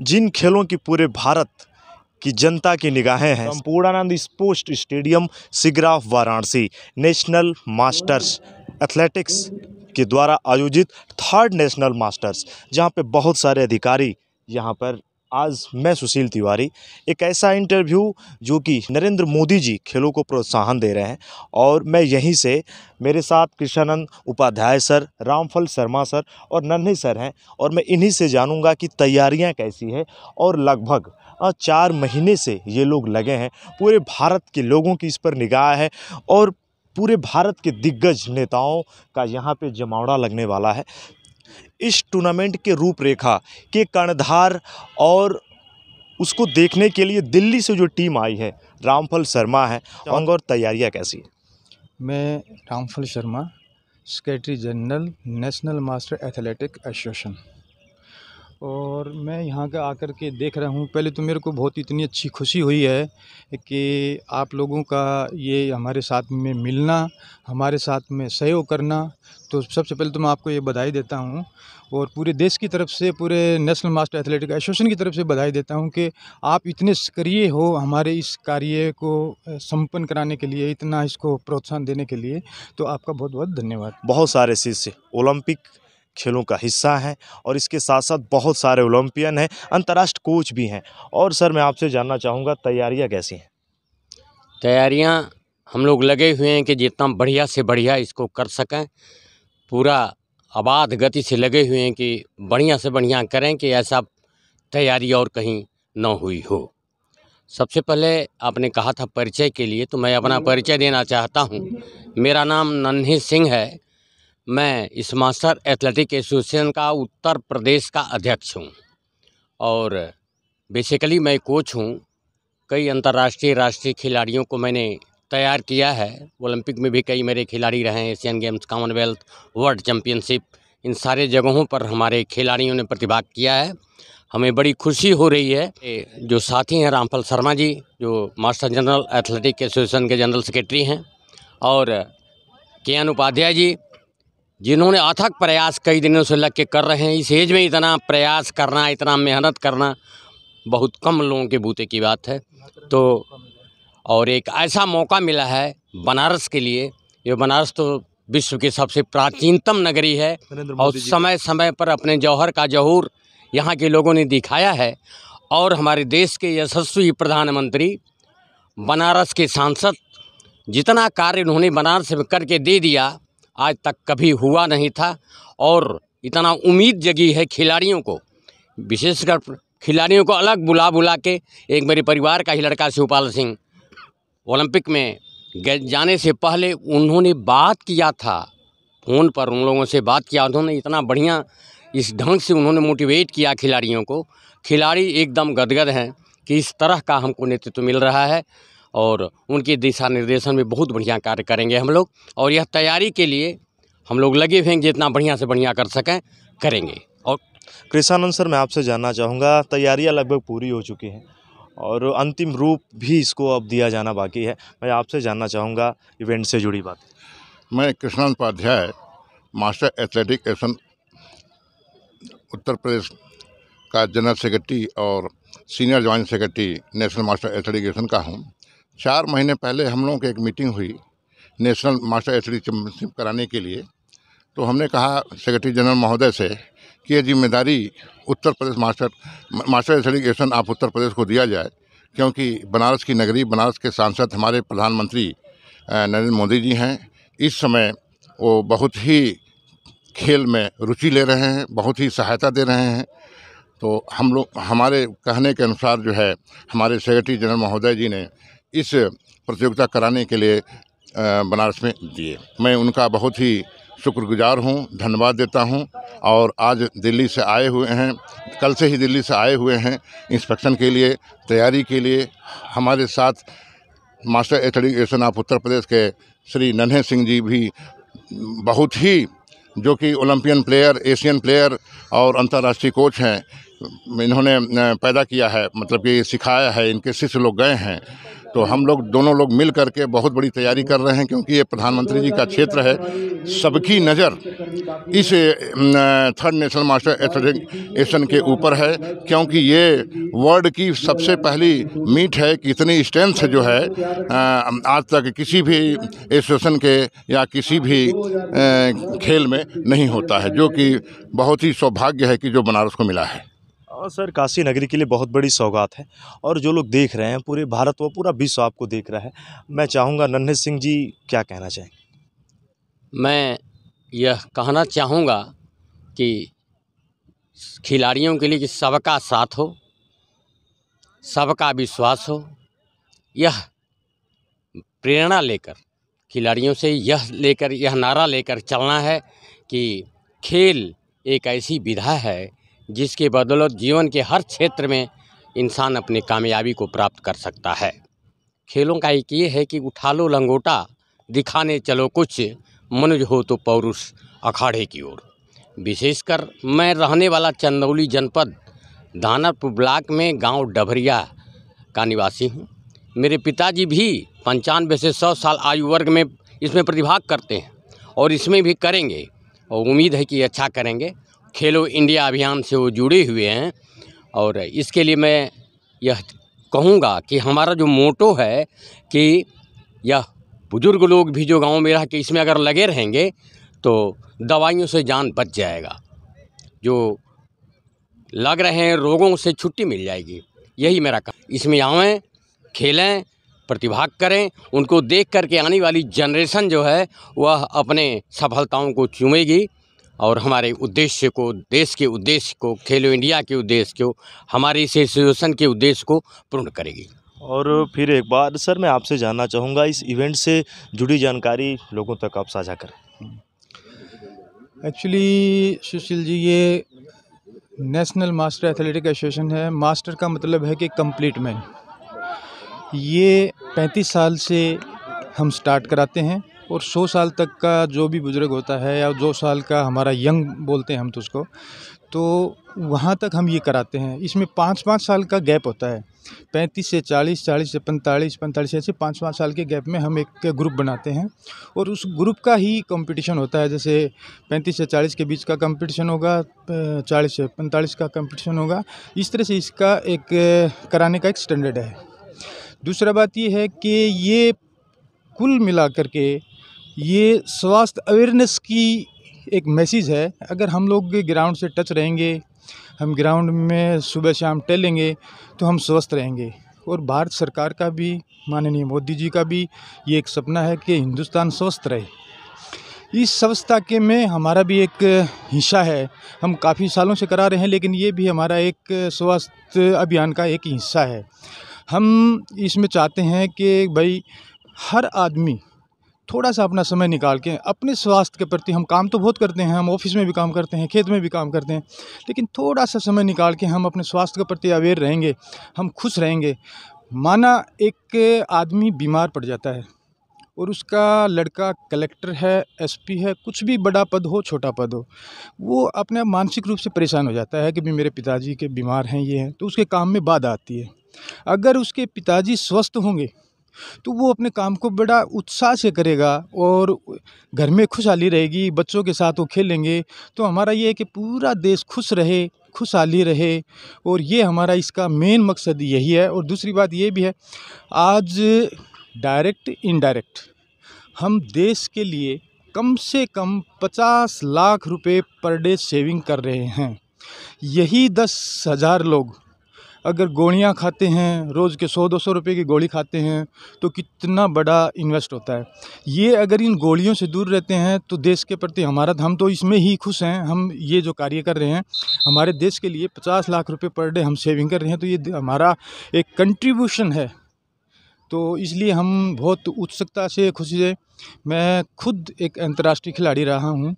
जिन खेलों की पूरे भारत की जनता की निगाहें हैं Sampurnanand sport stadium Sigra Varanasi national masters athletics के द्वारा आयोजित थर्ड नेशनल मास्टर्स जहां पे बहुत सारे अधिकारी यहां पर आज मैं सुशील तिवारी एक ऐसा इंटरव्यू जो कि नरेंद्र मोदी जी खेलों को प्रोत्साहन दे रहे हैं और मैं यहीं से मेरे साथ कृष्णानंद उपाध्याय सर रामफल शर्मा सर और नन्हे सर हैं और मैं इन्हीं से जानूंगा कि तैयारियां कैसी है और लगभग हाँ, चार महीने से ये लोग लगे हैं पूरे भारत के लोगों की इस पर निगाह है और पूरे भारत के दिग्गज नेताओं का यहाँ पे जमावड़ा लगने वाला है इस टूर्नामेंट के रूपरेखा के कर्णधार और उसको देखने के लिए दिल्ली से जो टीम आई है रामफल शर्मा है और तैयारियाँ कैसी हैं मैं Ramphal Sharma secretary general national master athletic association और मैं यहाँ का आकर के देख रहा हूँ पहले तो मेरे को बहुत इतनी अच्छी खुशी हुई है कि आप लोगों का ये हमारे साथ में मिलना हमारे साथ में सहयोग करना तो सबसे पहले तो मैं आपको ये बधाई देता हूँ और पूरे देश की तरफ से पूरे नेशनल मास्टर एथलेटिक एसोसिएशन की तरफ से बधाई देता हूँ कि आप इतने सक्रिय हो हमारे इस कार्य को संपन्न कराने के लिए इतना इसको प्रोत्साहन देने के लिए तो आपका बहुत बहुत धन्यवाद बहुत सारे शिष्य ओलंपिक खेलों का हिस्सा हैं और इसके साथ साथ बहुत सारे ओलंपियन हैं अंतर्राष्ट्रीय कोच भी हैं और सर मैं आपसे जानना चाहूँगा तैयारियाँ कैसी हैं तैयारियाँ हम लोग लगे हुए हैं कि जितना बढ़िया से बढ़िया इसको कर सकें पूरा आबाद गति से लगे हुए हैं कि बढ़िया से बढ़िया करें कि ऐसा तैयारी और कहीं न हुई हो सबसे पहले आपने कहा था परिचय के लिए तो मैं अपना परिचय देना चाहता हूँ मेरा नाम नन्हे सिंह है मैं इस मास्टर एथलेटिक एसोसिएशन का उत्तर प्रदेश का अध्यक्ष हूँ और बेसिकली मैं कोच हूँ कई अंतर्राष्ट्रीय राष्ट्रीय खिलाड़ियों को मैंने तैयार किया है ओलंपिक में भी कई मेरे खिलाड़ी रहे हैं Asian games Commonwealth world championship इन सारे जगहों पर हमारे खिलाड़ियों ने प्रतिभाग किया है हमें बड़ी खुशी हो रही है जो साथी हैं रामपाल शर्मा जी जो मास्टर जनरल एथलेटिक एसोसिएशन के जनरल सेक्रेटरी हैं और के एन उपाध्याय जी जिन्होंने अथक प्रयास कई दिनों से लग के कर रहे हैं इस एज में इतना प्रयास करना इतना मेहनत करना बहुत कम लोगों के बूते की बात है तो और एक ऐसा मौका मिला है बनारस के लिए ये बनारस तो विश्व की सबसे प्राचीनतम नगरी है और समय समय पर अपने जौहर का जहूर यहाँ के लोगों ने दिखाया है और हमारे देश के यशस्वी प्रधानमंत्री बनारस के सांसद जितना कार्य उन्होंने बनारस में करके दे दिया आज तक कभी हुआ नहीं था और इतना उम्मीद जगी है खिलाड़ियों को विशेषकर खिलाड़ियों को अलग बुला बुला के एक मेरे परिवार का ही लड़का शिवपाल सिंह ओलंपिक में जाने से पहले उन्होंने बात किया था फ़ोन पर उन लोगों से बात किया उन्होंने इतना बढ़िया इस ढंग से उन्होंने मोटिवेट किया खिलाड़ियों को खिलाड़ी एकदम गदगद हैं कि इस तरह का हमको नेतृत्व मिल रहा है और उनके दिशा निर्देशन में बहुत बढ़िया कार्य करेंगे हम लोग और यह तैयारी के लिए हम लोग लगे हुए हैं जितना बढ़िया से बढ़िया कर सकें करेंगे और कृष्णानंद सर मैं आपसे जानना चाहूँगा तैयारियाँ लगभग पूरी हो चुकी हैं और अंतिम रूप भी इसको अब दिया जाना बाकी है मैं आपसे जानना चाहूँगा इवेंट से जुड़ी बात मैं Krishnanand Upadhyay master athletic association Uttar Pradesh का जनरल सेक्रेटरी और senior joint secretary national master athletic association का हूँ चार महीने पहले हम लोगों की एक मीटिंग हुई नेशनल मास्टर एथलीट चैम्पियनशिप कराने के लिए तो हमने कहा सेक्रेटरी जनरल महोदय से कि ये जिम्मेदारी Uttar Pradesh master master association आप उत्तर प्रदेश को दिया जाए क्योंकि बनारस की नगरी बनारस के सांसद हमारे प्रधानमंत्री नरेंद्र मोदी जी हैं इस समय वो बहुत ही खेल में रुचि ले रहे हैं बहुत ही सहायता दे रहे हैं तो हम लोग हमारे कहने के अनुसार जो है हमारे सेक्रेटरी जनरल महोदय जी ने इस प्रतियोगिता कराने के लिए बनारस में दिए मैं उनका बहुत ही शुक्रगुजार हूँ धन्यवाद देता हूँ और आज दिल्ली से आए हुए हैं कल से ही दिल्ली से आए हुए हैं इंस्पेक्शन के लिए तैयारी के लिए हमारे साथ master athletic of Uttar Pradesh के श्री नन्हे सिंह जी भी बहुत ही जो कि ओलंपियन प्लेयर एशियन प्लेयर और अंतर्राष्ट्रीय कोच हैं इन्होंने पैदा किया है मतलब कि सिखाया है इनके शिष्य लोग गए हैं तो हम लोग दोनों लोग मिल करके बहुत बड़ी तैयारी कर रहे हैं क्योंकि ये प्रधानमंत्री जी का क्षेत्र है सबकी नज़र इस थर्ड नेशनल मास्टर एथलेटिक के ऊपर है क्योंकि ये वर्ल्ड की सबसे पहली मीट है कि इतनी स्ट्रेंथ जो है आज तक किसी भी एसोसिएशन के या किसी भी खेल में नहीं होता है जो कि बहुत ही सौभाग्य है कि जो बनारस को मिला है और सर काशी नगरी के लिए बहुत बड़ी सौगात है और जो लोग देख रहे हैं पूरे भारत व पूरा विश्व आपको देख रहा है मैं चाहूँगा नन्हे सिंह जी क्या कहना चाहेंगे मैं यह कहना चाहूँगा कि खिलाड़ियों के लिए कि सबका साथ हो सबका विश्वास हो यह प्रेरणा लेकर खिलाड़ियों से यह लेकर यह नारा लेकर चलना है कि खेल एक ऐसी विधा है जिसके बदौलत जीवन के हर क्षेत्र में इंसान अपनी कामयाबी को प्राप्त कर सकता है खेलों का एक ये है कि उठा लो लंगोटा दिखाने चलो कुछ मनुज हो तो पौरुष अखाड़े की ओर विशेषकर मैं रहने वाला चंदौली जनपद दानापुर ब्लॉक में गांव डभरिया का निवासी हूँ मेरे पिताजी भी पंचानवे से सौ साल आयु वर्ग में इसमें प्रतिभाग करते हैं और इसमें भी करेंगे और उम्मीद है कि अच्छा करेंगे खेलो इंडिया अभियान से वो जुड़े हुए हैं और इसके लिए मैं यह कहूँगा कि हमारा जो मोटो है कि यह बुज़ुर्ग लोग भी जो गांव में रह के इसमें अगर लगे रहेंगे तो दवाइयों से जान बच जाएगा जो लग रहे हैं रोगों से छुट्टी मिल जाएगी यही मेरा काम इसमें आवें खेलें प्रतिभाग करें उनको देख कर के आने वाली जनरेशन जो है वह अपने सफलताओं को चूमेगी और हमारे उद्देश्य को देश के उद्देश्य को खेलो इंडिया के उद्देश्य को हमारे इस एसोसिएशन के उद्देश्य को पूर्ण करेगी और फिर एक बार सर मैं आपसे जानना चाहूँगा इस इवेंट से जुड़ी जानकारी लोगों तक आप साझा करें एक्चुअली सुशील जी ये नेशनल मास्टर एथलेटिक एसोसिएशन है मास्टर का मतलब है कि कंप्लीट मैन ये 35 साल से हम स्टार्ट कराते हैं और सौ साल तक का जो भी बुज़ुर्ग होता है या दो साल का हमारा यंग बोलते हैं हम तो उसको तो वहाँ तक हम ये कराते हैं इसमें पाँच पाँच साल का गैप होता है पैंतीस से चालीस चालीस से पैंतालीस पैंतालीस ऐसे पाँच पाँच साल के गैप में हम एक ग्रुप बनाते हैं और उस ग्रुप का ही कंपटीशन होता है जैसे पैंतीस से चालीस के बीच का कंपटीशन होगा चालीस से पैंतालीस का कंपटीशन होगा इस तरह से इसका एक कराने का एक स्टैंडर्ड है दूसरा बात ये है कि ये कुल मिला के ये स्वास्थ्य अवेयरनेस की एक मैसेज है अगर हम लोग ग्राउंड से टच रहेंगे हम ग्राउंड में सुबह शाम टहलेंगे तो हम स्वस्थ रहेंगे और भारत सरकार का भी माननीय मोदी जी का भी ये एक सपना है कि हिंदुस्तान स्वस्थ रहे इस स्वस्थता के में हमारा भी एक हिस्सा है हम काफ़ी सालों से करा रहे हैं लेकिन ये भी हमारा एक स्वास्थ्य अभियान का एक हिस्सा है हम इसमें चाहते हैं कि भाई हर आदमी थोड़ा सा अपना समय निकाल के अपने स्वास्थ्य के प्रति हम काम तो बहुत करते हैं हम ऑफिस में भी काम करते हैं खेत में भी काम करते हैं लेकिन थोड़ा सा समय निकाल के हम अपने स्वास्थ्य के प्रति अवेयर रहेंगे हम खुश रहेंगे माना एक आदमी बीमार पड़ जाता है और उसका लड़का कलेक्टर है एसपी है कुछ भी बड़ा पद हो छोटा पद हो वो अपने आप मानसिक रूप से परेशान हो जाता है कि भी मेरे पिताजी के बीमार हैं ये हैं तो उसके काम में बाधा आती है अगर उसके पिताजी स्वस्थ होंगे तो वो अपने काम को बड़ा उत्साह से करेगा और घर में खुशहाली रहेगी बच्चों के साथ वो खेलेंगे तो हमारा ये है कि पूरा देश खुश रहे खुशहाली रहे और ये हमारा इसका मेन मकसद यही है और दूसरी बात ये भी है आज डायरेक्ट इनडायरेक्ट हम देश के लिए कम से कम पचास लाख रुपए पर डे सेविंग कर रहे हैं यही दस हज़ार लोग अगर गोलियाँ खाते हैं रोज़ के सौ दो सौ रुपये की गोली खाते हैं तो कितना बड़ा इन्वेस्ट होता है ये अगर इन गोलियों से दूर रहते हैं तो देश के प्रति हमारा हम तो इसमें ही खुश हैं हम ये जो कार्य कर रहे हैं हमारे देश के लिए पचास लाख रुपये पर डे हम सेविंग कर रहे हैं तो ये हमारा एक कंट्रीब्यूशन है तो इसलिए हम बहुत उत्सुकता से खुशी है मैं खुद एक अंतर्राष्ट्रीय खिलाड़ी रहा हूँ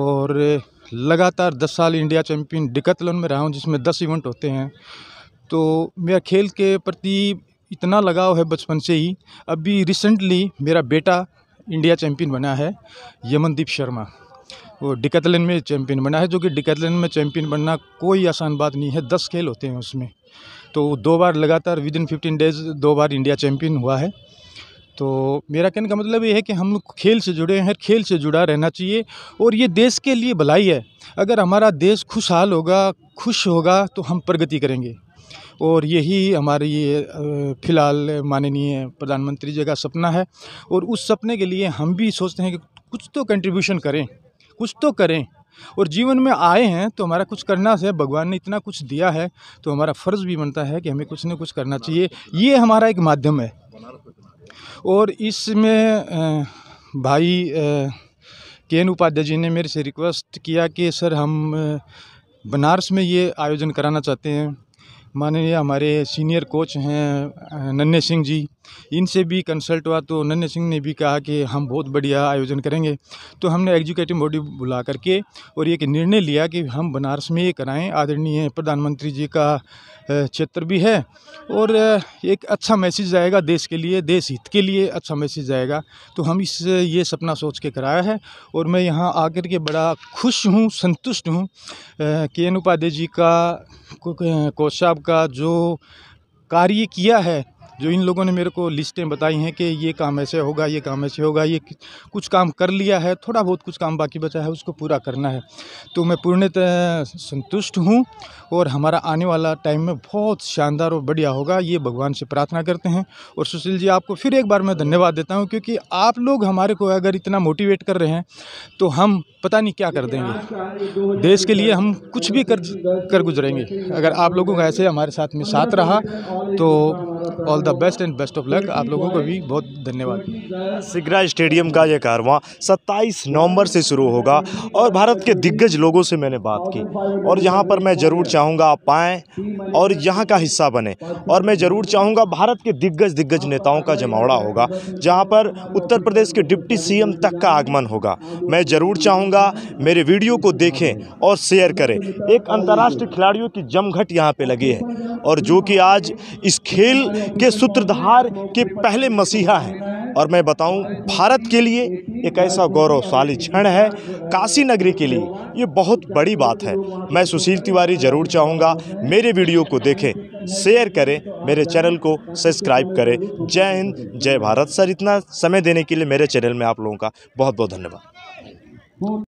और लगातार दस साल इंडिया चैम्पियन डिकतलन में रहा हूँ जिसमें दस इवेंट होते हैं तो मेरा खेल के प्रति इतना लगाव है बचपन से ही अभी रिसेंटली मेरा बेटा इंडिया चैम्पियन बना है यमनदीप शर्मा वो डिकतलन में चैम्पियन बना है जो कि डिकतलन में चैम्पियन बनना कोई आसान बात नहीं है दस खेल होते हैं उसमें तो दो बार लगातार विद इन फिफ्टीन डेज दो बार इंडिया चैम्पियन हुआ है तो मेरा कहने का मतलब ये है कि हम लोग खेल से जुड़े हैं खेल से जुड़ा रहना चाहिए और ये देश के लिए भलाई है अगर हमारा देश खुशहाल होगा खुश होगा तो हम प्रगति करेंगे और यही हमारी फ़िलहाल माननीय प्रधानमंत्री जी का सपना है और उस सपने के लिए हम भी सोचते हैं कि कुछ तो कंट्रीब्यूशन करें कुछ तो करें और जीवन में आए हैं तो हमारा कुछ करना है भगवान ने इतना कुछ दिया है तो हमारा फ़र्ज़ भी बनता है कि हमें कुछ ना कुछ करना चाहिए ये हमारा एक माध्यम है और इसमें भाई के एन उपाध्याय जी ने मेरे से रिक्वेस्ट किया कि सर हम बनारस में ये आयोजन कराना चाहते हैं माननीय हमारे सीनियर कोच हैं नन्हे सिंह जी इनसे भी कंसल्ट हुआ तो नन्हे सिंह ने भी कहा कि हम बहुत बढ़िया आयोजन करेंगे तो हमने एग्जीक्यूटिव बॉडी बुला करके और एक निर्णय लिया कि हम बनारस में ये कराएं आदरणीय प्रधानमंत्री जी का क्षेत्र भी है और एक अच्छा मैसेज आएगा देश के लिए देश हित के लिए अच्छा मैसेज आएगा तो हम इस ये सपना सोच के कराया है और मैं यहाँ आकर के बड़ा खुश हूँ संतुष्ट हूँ के एन उपाध्याय जी का कोच साहब का जो कार्य किया है जो इन लोगों ने मेरे को लिस्टें बताई हैं कि ये काम ऐसे होगा ये काम ऐसे होगा ये कुछ काम कर लिया है थोड़ा बहुत कुछ काम बाकी बचा है उसको पूरा करना है तो मैं पूर्णतः संतुष्ट हूँ और हमारा आने वाला टाइम में बहुत शानदार और बढ़िया होगा ये भगवान से प्रार्थना करते हैं और सुशील जी आपको फिर एक बार मैं धन्यवाद देता हूँ क्योंकि आप लोग हमारे को अगर इतना मोटिवेट कर रहे हैं तो हम पता नहीं क्या कर देंगे देश के लिए हम कुछ भी कर कर गुजरेंगे अगर आप लोगों का ऐसे हमारे साथ में साथ रहा तो all the best and best of luck आप लोगों को भी बहुत धन्यवाद सिगरा स्टेडियम का यह कारवा 27 नवंबर से शुरू होगा और भारत के दिग्गज लोगों से मैंने बात की और यहाँ पर मैं ज़रूर चाहूँगा आप पाएँ और यहाँ का हिस्सा बने और मैं ज़रूर चाहूँगा भारत के दिग्गज दिग्गज नेताओं का जमावड़ा होगा जहाँ पर उत्तर प्रदेश के डिप्टी सीएम तक का आगमन होगा मैं ज़रूर चाहूँगा मेरे वीडियो को देखें और शेयर करें एक अंतर्राष्ट्रीय खिलाड़ियों की जमघट यहाँ पर लगी है और जो कि आज इस खेल के सूत्रधार के पहले मसीहा हैं और मैं बताऊं भारत के लिए एक ऐसा गौरवशाली क्षण है काशी नगरी के लिए ये बहुत बड़ी बात है मैं सुशील तिवारी ज़रूर चाहूँगा मेरे वीडियो को देखें शेयर करें मेरे चैनल को सब्सक्राइब करें जय हिंद जय भारत सर इतना समय देने के लिए मेरे चैनल में आप लोगों का बहुत बहुत धन्यवाद